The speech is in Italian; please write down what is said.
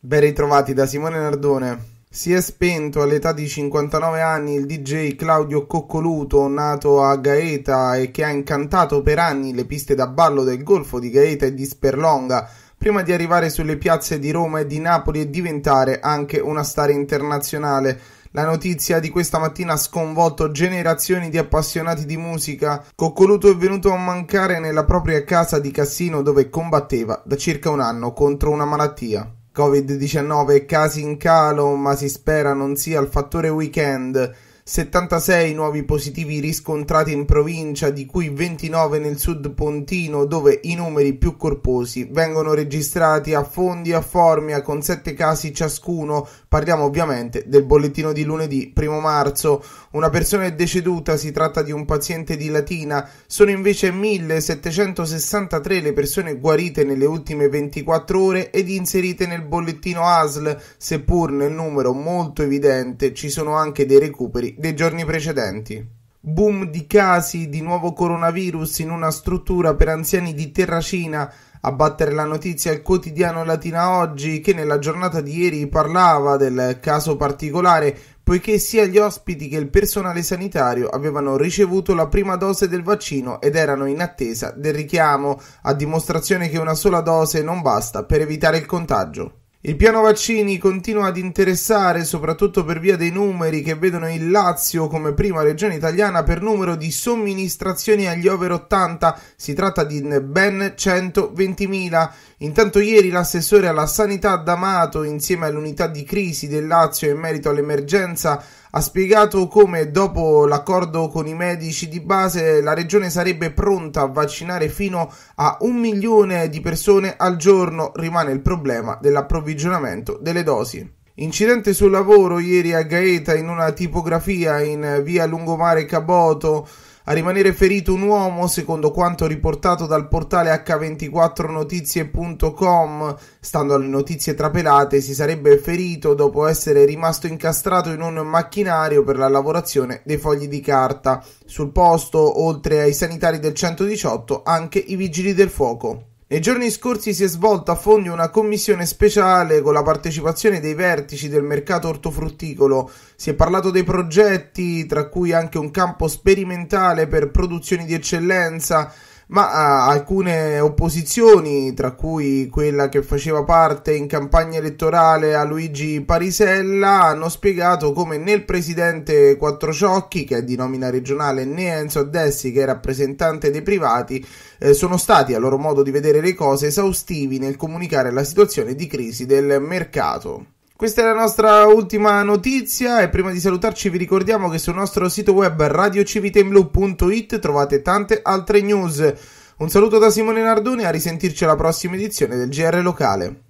Ben ritrovati da Simone Nardone. Si è spento all'età di 59 anni il DJ Claudio Coccoluto, nato a Gaeta e che ha incantato per anni le piste da ballo del Golfo di Gaeta e di Sperlonga, prima di arrivare sulle piazze di Roma e di Napoli e diventare anche una star internazionale. La notizia di questa mattina ha sconvolto generazioni di appassionati di musica. Coccoluto è venuto a mancare nella propria casa di Cassino dove combatteva da circa un anno contro una malattia. Covid-19 casi in calo, ma si spera non sia il fattore weekend 76 nuovi positivi riscontrati in provincia, di cui 29 nel sud Pontino, dove i numeri più corposi vengono registrati a Fondi e a Formia con 7 casi ciascuno. Parliamo ovviamente del bollettino di lunedì 1 marzo. Una persona è deceduta, si tratta di un paziente di Latina. Sono invece 1763 le persone guarite nelle ultime 24 ore ed inserite nel bollettino ASL, seppur nel numero molto evidente ci sono anche dei recuperi dei giorni precedenti. Boom di casi di nuovo coronavirus in una struttura per anziani di Terracina a battere la notizia il quotidiano Latina Oggi che nella giornata di ieri parlava del caso particolare poiché sia gli ospiti che il personale sanitario avevano ricevuto la prima dose del vaccino ed erano in attesa del richiamo, a dimostrazione che una sola dose non basta per evitare il contagio. Il piano vaccini continua ad interessare soprattutto per via dei numeri che vedono il Lazio come prima regione italiana per numero di somministrazioni agli over 80, si tratta di ben 120.000. Intanto ieri l'assessore alla sanità D'Amato insieme all'unità di crisi del Lazio in merito all'emergenza ha spiegato come dopo l'accordo con i medici di base la regione sarebbe pronta a vaccinare fino a un milione di persone al giorno, rimane il problema dell'approvvigionamento delle dosi. Incidente sul lavoro ieri a Gaeta in una tipografia in via Lungomare Caboto a rimanere ferito un uomo, secondo quanto riportato dal portale h24notizie.com, stando alle notizie trapelate, si sarebbe ferito dopo essere rimasto incastrato in un macchinario per la lavorazione dei fogli di carta. Sul posto, oltre ai sanitari del 118, anche i vigili del fuoco. Nei giorni scorsi si è svolta a Fondi una commissione speciale con la partecipazione dei vertici del mercato ortofrutticolo. Si è parlato dei progetti, tra cui anche un campo sperimentale per produzioni di eccellenza ma ah, alcune opposizioni, tra cui quella che faceva parte in campagna elettorale a Luigi Parisella, hanno spiegato come né il presidente Quattrociocchi, che è di nomina regionale, né Enzo Addessi, che è rappresentante dei privati, eh, sono stati, a loro modo di vedere le cose, esaustivi nel comunicare la situazione di crisi del mercato. Questa è la nostra ultima notizia e prima di salutarci vi ricordiamo che sul nostro sito web radiocivitemblue.it trovate tante altre news. Un saluto da Simone Nardone e a risentirci alla prossima edizione del GR Locale.